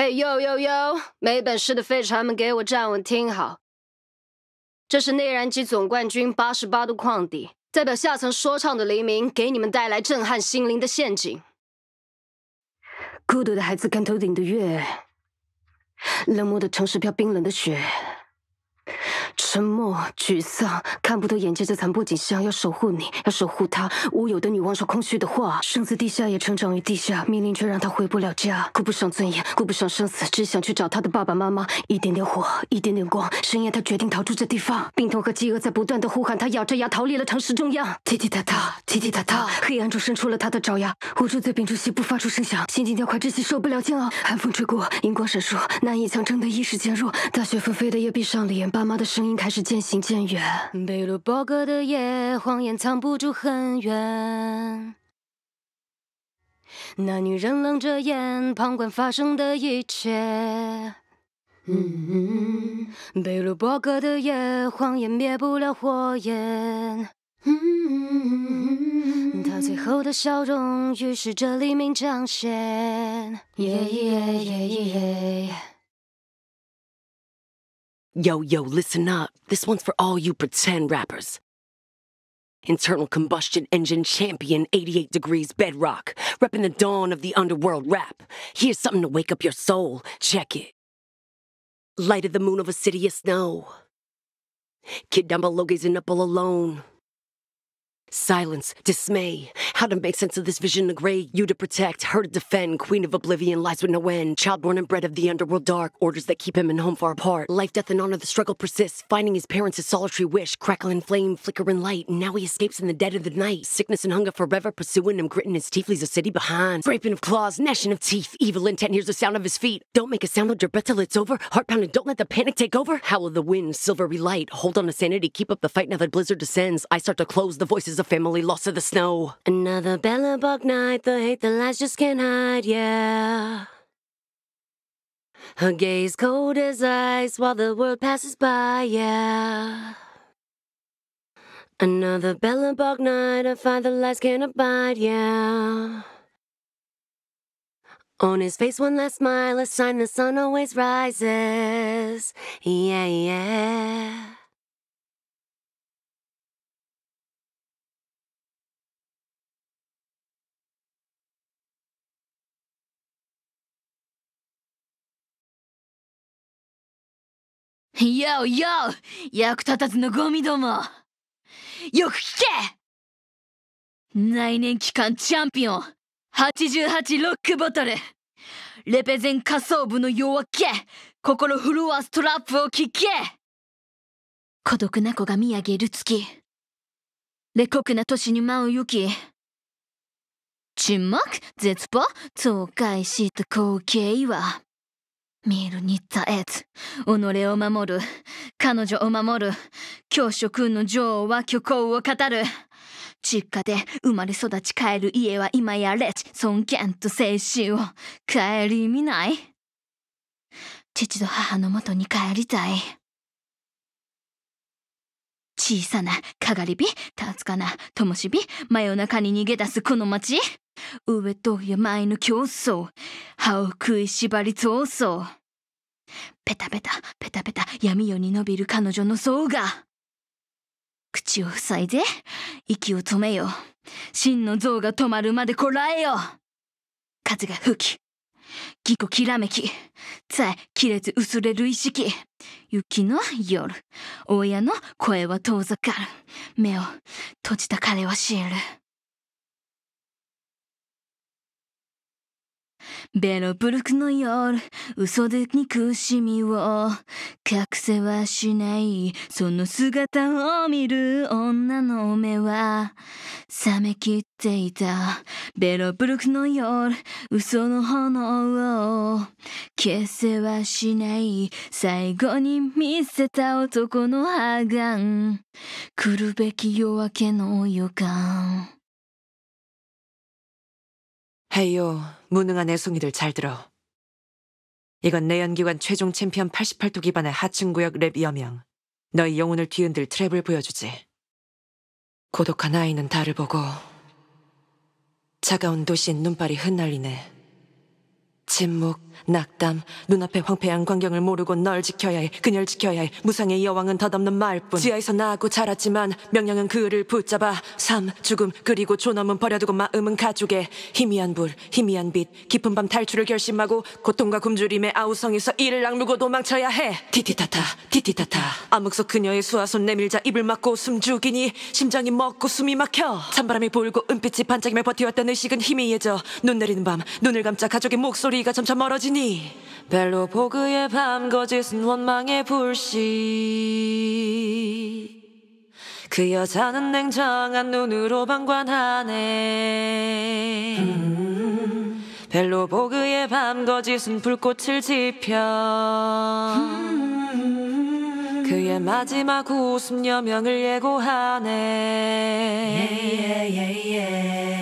嘿呦呦呦！没本事的废柴们，给我站稳，听好。这是内燃机总冠军八十八度矿底，代表下层说唱的黎明，给你们带来震撼心灵的陷阱。孤独的孩子看头顶的月，冷漠的城市飘冰冷的雪。沉默，沮丧，看不透眼前这残破景象。要守护你，要守护他。无有的女王说空虚的话。生子地下也成长于地下，命令却让他回不了家，顾不上尊严，顾不上生死，只想去找他的爸爸妈妈。一点点火，一点点光。深夜，他决定逃出这地方。病痛和饥饿在不断的呼喊，他咬着牙逃离了城市中央。滴滴答答，滴滴答答。黑暗中伸出了他的爪牙。捂住嘴，屏住气，不发出声响。心惊跳快，窒息，受不了煎熬。寒风吹过，银光闪烁，难以强撑的意识减弱。大雪纷飞的夜，闭上了眼。爸妈的声音。开。渐渐行远。贝鲁伯格的夜，谎言藏不住恨怨。那女人冷着眼，旁观发生的一切。贝鲁伯格的夜，谎言灭不了火焰。她最后的笑容，预示着黎明将现。Yo, yo, listen up. This one's for all you pretend rappers. Internal combustion engine champion, 88 degrees bedrock, repping the dawn of the underworld rap. Here's something to wake up your soul. Check it. Light of the moon of a city of snow. Kid down below gazing up all alone. Silence, dismay, how to make sense of this vision of gray, you to protect, her to defend, queen of oblivion, lies with no end, child born and bred of the underworld dark, orders that keep him and home far apart, life, death, and honor, the struggle persists, finding his parents a solitary wish, crackle in flame, flicker in light, and now he escapes in the dead of the night, sickness and hunger forever pursuing him, gritting his teeth leaves a city behind, scraping of claws, gnashing of teeth, evil intent hears the sound of his feet, don't make a sound of your breath till it's over, heart pounding, don't let the panic take over, howl of the wind, silvery light, hold on to sanity, keep up the fight now that blizzard descends, I start to close, the voices a family lost to the snow. Another Bellabog night, the hate the lies just can't hide, yeah. Her gaze cold as ice while the world passes by, yeah. Another Bellabog night, a fire the lies can't abide, yeah. On his face, one last smile, a sign the sun always rises, yeah, yeah. やおやお役立たずのゴミどもよく聞け内燃機関チャンピオン88ロックボトルレペゼン仮想部の夜明け心震わすトラップを聞け孤独な子が見上げる月レコクな年に舞う雪沈黙絶望倒壊した光景はミルに耐えず、己を守る、彼女を守る、教職君の女王は虚構を語る。実家で生まれ育ち帰る家は今やレチ、尊敬と精神を帰り見ない。父と母のもとに帰りたい。小さなかがり火、たつかなともし火、真夜中に逃げ出すこの街。上と山への競争歯を食いしばり闘争ペタペタペタペタ闇夜に伸びる彼女の層が口を塞いで息を止めよ真の像が止まるまでこらえよ風が吹きぎこきらめきさえ切れず薄れる意識雪の夜親の声は遠ざかる目を閉じた彼は知るベロブルクの夜嘘で憎しみを隠せはしないその姿を見る女の目は冷めきっていたベロブルクの夜嘘の炎を消せはしない最後に見せた男の破顔来るべき夜明けの予感 헤이요, 무능한 애송이들 잘 들어. 이건 내연기관 최종 챔피언 88도 기반의 하층구역 랩 여명. 너희 영혼을 뒤흔들 트랩을 보여주지. 고독한 아이는 달을 보고 차가운 도시인 눈발이 흩날리네. 침묵, 낙담, 눈앞의 황폐한 광경을 모르고 널 지켜야 해, 그녀를 지켜야 해. 무상의 여왕은 덧없는 말뿐. 지하에서 나하고 자랐지만 명령은 그를 붙잡아. 삶, 죽음, 그리고 존엄은 버려두고 마음은 가죽에. 희미한 불, 희미한 빛, 깊은 밤 탈출을 결심하고 고통과 굶주림의 아우성에서 이를 악물고 도망쳐야 해. 티티타타, 티티타타. 암흑 속 그녀의 수화손 내밀자 입을 막고 숨 죽이니 심장이 먹고 숨이 막혀. 찬바람이 불고 은빛이 반짝이며 버티왔던 의식은 희미해져. 눈 내리는 밤, 눈을 감자 가족의 목소리. 거리가 점점 멀어지니 별로보그의밤 거짓은 원망의 불씨 그 여자는 냉정한 눈으로 방관하네 별로보그의밤 거짓은 불꽃을 지펴 그의 마지막 웃음 여명을 예고하네 yeah, yeah, yeah,